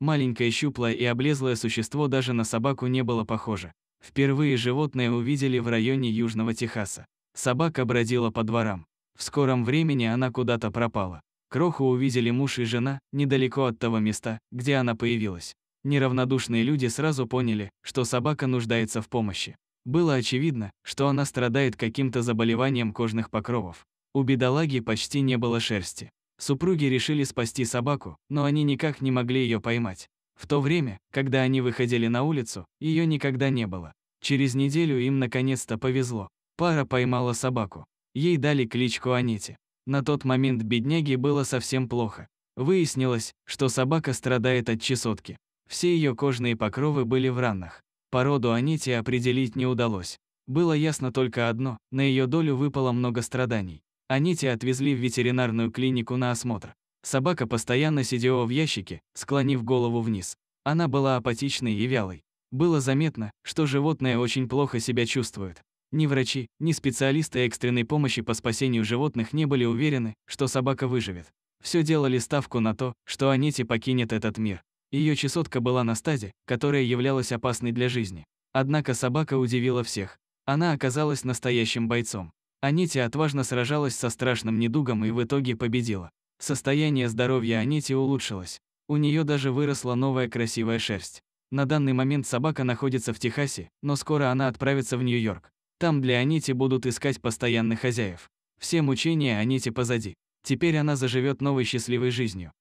Маленькое щуплое и облезлое существо даже на собаку не было похоже. Впервые животное увидели в районе Южного Техаса. Собака бродила по дворам. В скором времени она куда-то пропала. Кроху увидели муж и жена, недалеко от того места, где она появилась. Неравнодушные люди сразу поняли, что собака нуждается в помощи. Было очевидно, что она страдает каким-то заболеванием кожных покровов. У бедолаги почти не было шерсти. Супруги решили спасти собаку, но они никак не могли ее поймать. В то время, когда они выходили на улицу, ее никогда не было. Через неделю им наконец-то повезло. Пара поймала собаку. Ей дали кличку Аните. На тот момент бедняге было совсем плохо. Выяснилось, что собака страдает от чесотки. Все ее кожные покровы были в ранах. Породу Аните определить не удалось. Было ясно только одно, на ее долю выпало много страданий. Аните отвезли в ветеринарную клинику на осмотр. Собака постоянно сидела в ящике, склонив голову вниз. Она была апатичной и вялой. Было заметно, что животное очень плохо себя чувствует. Ни врачи, ни специалисты экстренной помощи по спасению животных не были уверены, что собака выживет. Все делали ставку на то, что Анете покинет этот мир. Ее чесотка была на стаде, которая являлась опасной для жизни. Однако собака удивила всех. Она оказалась настоящим бойцом. Анити отважно сражалась со страшным недугом и в итоге победила. Состояние здоровья Анити улучшилось. У нее даже выросла новая красивая шерсть. На данный момент собака находится в Техасе, но скоро она отправится в Нью-Йорк. Там для Анити будут искать постоянных хозяев. Все мучения Анити позади. Теперь она заживет новой счастливой жизнью.